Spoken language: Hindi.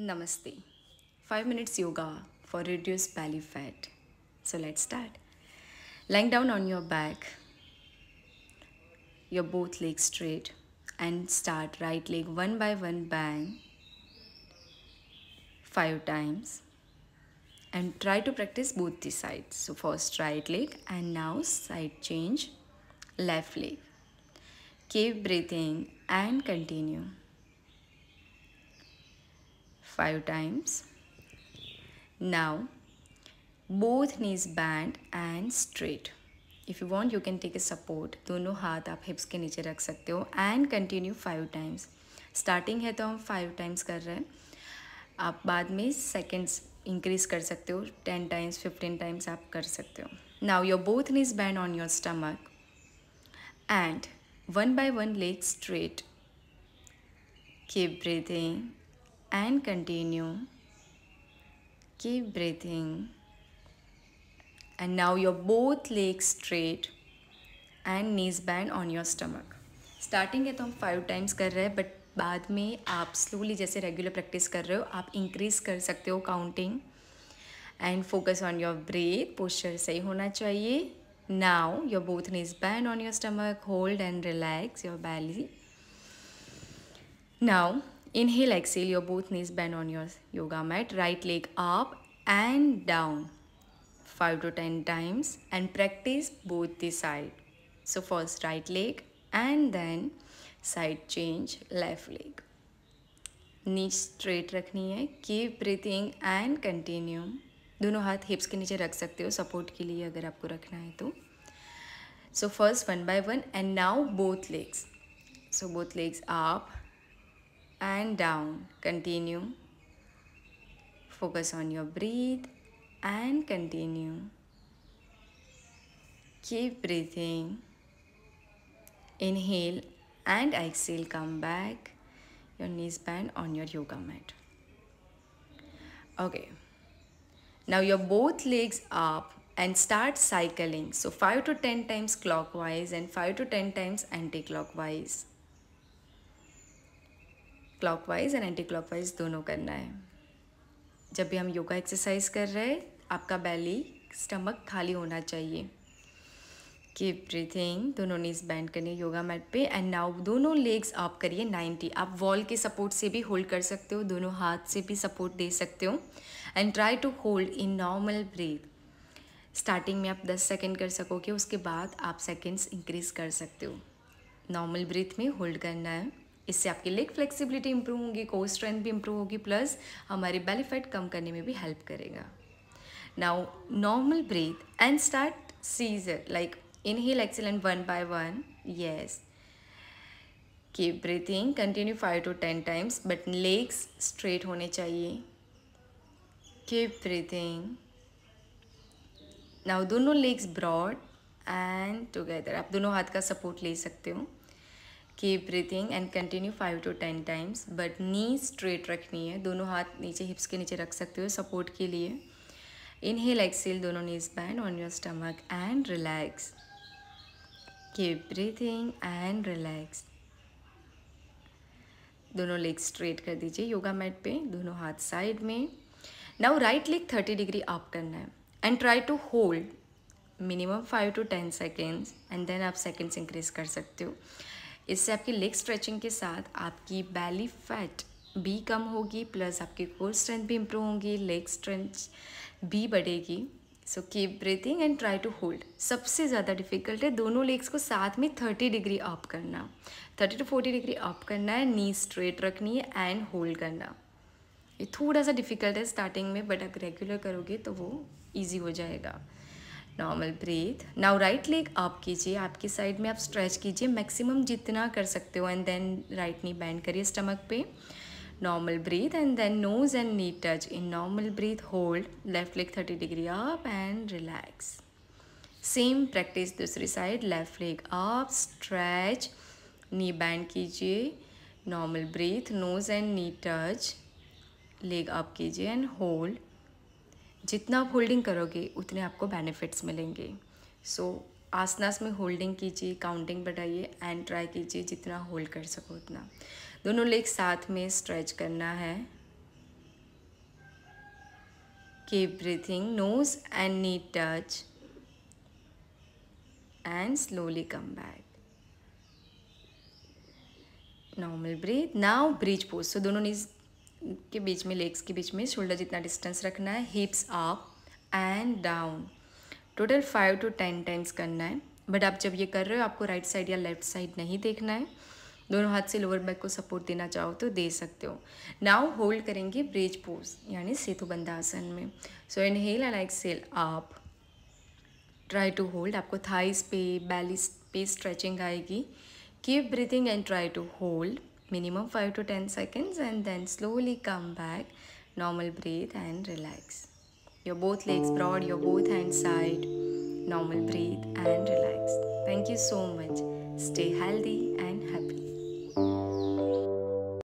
Namaste. 5 minutes yoga for reduced belly fat. So let's start. Lying down on your back, your both legs straight and start right leg one by one bang 5 times and try to practice both the sides. So first right leg and now side change left leg. Keep breathing and continue. 5 times. Now both knees bent and straight. If you want you can take a support. दोनों हाथ आप हिप्स के नीचे रख सकते हो and continue 5 times. स्टार्टिंग है तो हम 5 times कर रहे हैं आप बाद में सेकेंड्स इंक्रीज कर सकते हो टेन टाइम्स फिफ्टीन टाइम्स आप कर सकते हो now your both knees bend on your stomach and one by one leg straight keep breathing and continue. Keep breathing. And now your both legs straight and knees bend on your stomach. starting है to hum five times kar rahe हैं but baad mein aap slowly jaise regular practice kar rahe ho aap increase kar sakte ho counting and focus on your breath posture sahi hona chahiye now your both knees bend on your stomach hold and relax your belly now Inhale, exhale, your both knees bend on your yoga mat. Right leg up and down 5 to 10 times and practice both the side. So first right leg and then side change left leg. नीच स्ट्रेट रखनी है कीप ब्रीथिंग एंड कंटिन्यू दोनों हाथ हिप्स के नीचे रख सकते हो सपोर्ट के लिए अगर आपको रखना है तो so first one by one and now both legs so both legs आप and down. Continue. Focus on your breathe and continue. Keep breathing. Inhale and exhale. Come back. Your knees bend on your yoga mat. Okay. Now your both legs up and start cycling. So 5 to 10 times clockwise and 5 to 10 times anti-clockwise. Clockwise and anticlockwise दोनों करना है जब भी हम योगा एक्सरसाइज कर रहे हैं आपका बैली स्टमक खाली होना चाहिए की ब्रीथिंग दोनों नीज बैंड है योगा मैट पे एंड नाउ दोनों लेग्स आप करिए नाइन्टी आप वॉल के सपोर्ट से भी होल्ड कर सकते हो दोनों हाथ से भी सपोर्ट दे सकते हो and try to hold in normal breath starting में आप दस सेकेंड कर सकोगे उसके बाद आप सेकेंड्स इंक्रीज कर सकते हो नॉर्मल ब्रीथ में होल्ड करना है इससे आपकी लेग फ्लेक्सिबिलिटी इंप्रूव होगी कोर स्ट्रेंथ भी इंप्रूव होगी प्लस हमारे बेनिफिट कम करने में भी हेल्प करेगा now normal breath and start scissor like inhale excellent one by one yes की breathing continue five to ten times but legs straight होने चाहिए कीप ब्रीथिंग नाउ दोनों लेग्स ब्रॉड एंड टुगेदर आप दोनों हाथ का सपोर्ट ले सकते हो keep breathing and continue five to ten times but knee straight रखनी है दोनों हाथ नीचे हिप्स के नीचे रख सकते हो सपोर्ट के लिए इनहेल एक्सेल दोनों knees bend on your stomach and relax keep breathing and relax दोनों लेग स्ट्रेट कर दीजिए योगा मैट पे दोनों हाथ साइड में now right leg thirty degree up करना है and try to hold minimum five to ten seconds and then आप सेकेंड्स इंक्रीज कर सकते हो इससे आपकी लेग स्ट्रेचिंग के साथ आपकी बैली फैट भी कम होगी प्लस आपकी कोर स्ट्रेंथ भी इम्प्रूव होगी लेग स्ट्रेंथ भी बढ़ेगी so keep breathing and try to hold सबसे ज़्यादा डिफिकल्ट है दोनों लेग्स को साथ में थर्टी डिग्री अप करना thirty to forty degree up करना है नी स्ट्रेट रखनी है एंड होल्ड करना ये थोड़ा सा डिफिकल्ट है स्टार्टिंग में बट आप रेगुलर करोगे तो वो ईजी हो जाएगा normal breath now right leg आप कीजिए आपकी साइड में आप स्ट्रेच कीजिए मैक्सिमम जितना कर सकते हो and then right knee bend करिए स्टमक पे normal breath and then nose and knee touch in normal breath hold left leg thirty degree up and relax same practice दूसरी side left leg up stretch knee bend कीजिए normal breath nose and knee touch leg up कीजिए एंड होल्ड जितना आप होल्डिंग करोगे उतने आपको बेनिफिट्स मिलेंगे सो so, आसनास में होल्डिंग कीजिए काउंटिंग बढ़ाइए एंड ट्राई कीजिए जितना होल्ड कर सको उतना दोनों लेग साथ में स्ट्रेच करना है की breathing nose and knee touch and slowly come back normal breath now bridge pose so दोनों नीज के बीच में लेग्स के बीच में शोल्डर जितना डिस्टेंस रखना है hips up and down total five to ten times करना है बट आप जब ये कर रहे हो आपको राइट साइड या लेफ्ट साइड नहीं देखना है दोनों हाथ से लोअर बैक को सपोर्ट देना चाहो तो दे सकते हो नाउ होल्ड करेंगे ब्रिज पोज यानी सेतु आसन में सो इनहेल एंड एक्सेल आप ट्राई टू होल्ड आपको थाइस पे बैलिस पे स्ट्रेचिंग आएगी keep breathing and try to hold minimum 5 to 10 seconds and then slowly come back normal breathe and relax your both legs broad your both hands side normal breathe and relax thank you so much stay healthy and happy